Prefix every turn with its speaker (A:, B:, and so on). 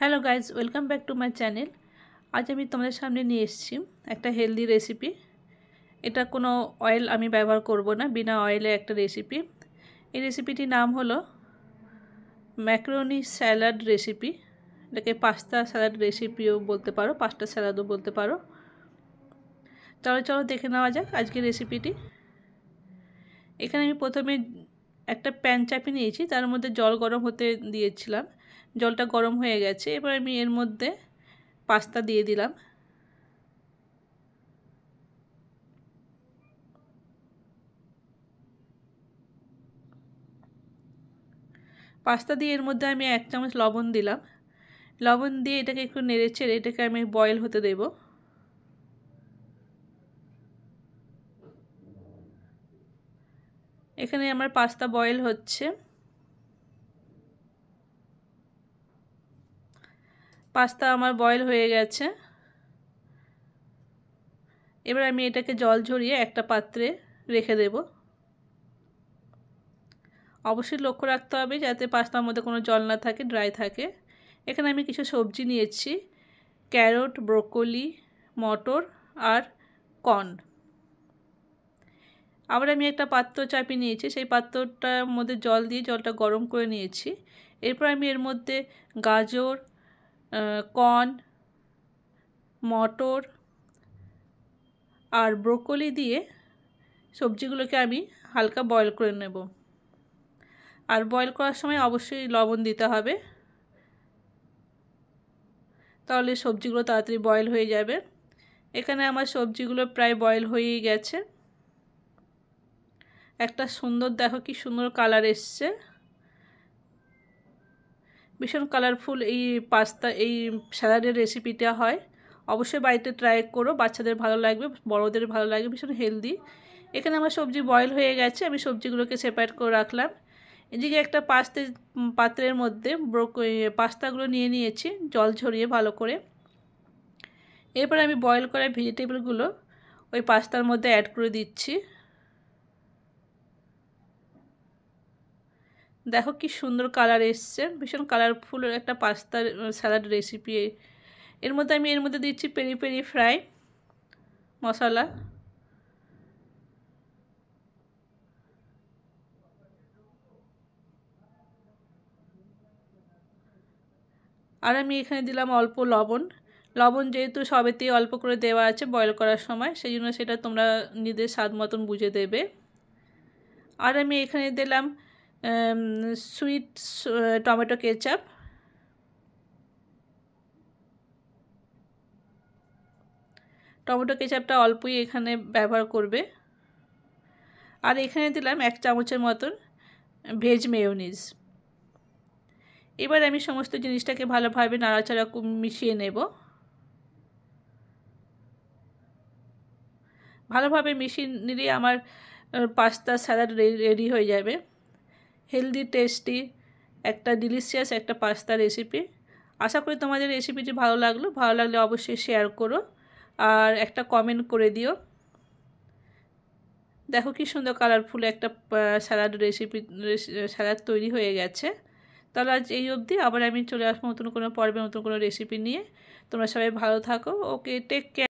A: hello guys welcome back to my channel আজ আমি তোমাদের সামনে নিয়ে এসেছি একটা হেলদি রেসিপি এটা কোনো অয়েল আমি ব্যবহার করব না বিনা অয়েলে একটা রেসিপি এই রেসিপিটির নাম হলো ম্যাক্রোনি স্যালাড রেসিপি এটাকে পাস্তা স্যালাড রেসিপিও বলতে পারো পাস্তা স্যালাডও বলতে পারো চলো চলো দেখে নেওয়া যাক আজকের রেসিপিটি এখানে আমি প্রথমে একটা প্যান চাপি নিয়েছি তার মধ্যে জল গরম হতে দিয়েছিলাম জলটা গরম হয়ে গেছে এবার আমি এর মধ্যে পাস্তা দিয়ে দিলাম পাস্তা দিয়ে এর মধ্যে আমি এক চামচ লবণ দিলাম লবণ দিয়ে এটাকে একটু নেড়ে ছেড়ে এটাকে আমি বয়েল হতে দেব এখানে আমার পাস্তা বয়েল হচ্ছে পাস্তা আমার বয়েল হয়ে গেছে এবার আমি এটাকে জল ঝরিয়ে একটা পাত্রে রেখে দেব অবশ্যই লক্ষ্য রাখতে হবে যাতে পাস্তার মধ্যে কোনো জল না থাকে ড্রাই থাকে এখানে আমি কিছু সবজি নিয়েছি ক্যারট ব্রোকলি মটর আর কর্ন আবার আমি একটা পাত্র চাপিয়ে নিয়েছি সেই পাত্রটার মধ্যে জল দিয়ে জলটা গরম করে নিয়েছি এরপর আমি এর মধ্যে গাজর কর্ন মটর আর ব্রোকলি দিয়ে সবজিগুলোকে আমি হালকা বয়ল করে নেব আর বয়ল করার সময় অবশ্যই লবণ দিতে হবে তাহলে সবজিগুলো তাড়াতাড়ি বয়ল হয়ে যাবে এখানে আমার সবজিগুলো প্রায় বয়ল হয়েই গেছে একটা সুন্দর দেখো কি সুন্দর কালার এসছে ভীষণ কালারফুল এই পাস্তা এই স্যালাডের রেসিপিটা হয় অবশ্যই বাড়িতে ট্রাই করো বাচ্চাদের ভালো লাগবে বড়দের ভালো লাগবে ভীষণ হেলদি এখানে আমার সবজি বয়েল হয়ে গেছে আমি সবজিগুলোকে সেপারেট করে রাখলাম এদিকে একটা পাস্তে পাত্রের মধ্যে পাস্তাগুলো নিয়ে নিয়েছি জল ঝরিয়ে ভালো করে এরপরে আমি বয়েল করা ভেজিটেবলগুলো ওই পাস্তার মধ্যে অ্যাড করে দিচ্ছি দেখো কি সুন্দর কালার এসছে ভীষণ কালারফুল একটা পাস্তার স্যালাড রেসিপি এর মধ্যে আমি এর মধ্যে দিচ্ছি পেরি পেরি ফ্রাই মশলা আর আমি এখানে দিলাম অল্প লবণ লবণ যেহেতু সবেতেই অল্প করে দেওয়া আছে বয়ল করার সময় সেই জন্য সেটা তোমরা নিজেদের স্বাদ মতন বুঝে দেবে আর আমি এখানে দিলাম সুইট টমেটো কেচাপ টমেটো কেচাপটা অল্পই এখানে ব্যবহার করবে আর এখানে দিলাম এক চামচের মতন ভেজ মেয়োনিজ এবার আমি সমস্ত জিনিসটাকে ভালোভাবে নাড়াচাড়া মিশিয়ে নেব ভালোভাবে মিশিয়ে নিলে আমার পাস্তা স্যালাড রেডি হয়ে যাবে হেলদি টেস্টি একটা ডিলিশিয়াস একটা পাস্তা রেসিপি আশা করি তোমাদের রেসিপিটি ভালো লাগলো ভালো লাগলে অবশ্যই শেয়ার করো আর একটা কমেন্ট করে দিও দেখো কি সুন্দর কালারফুল একটা স্যালাড রেসিপি স্যালাড তৈরি হয়ে গেছে তাহলে আজ এই অবধি আবার আমি চলে আসবো নতুন কোনো পর্বে নতুন কোনো রেসিপি নিয়ে তোমরা সবাই ভালো থাকো ওকে টেক কেয়ার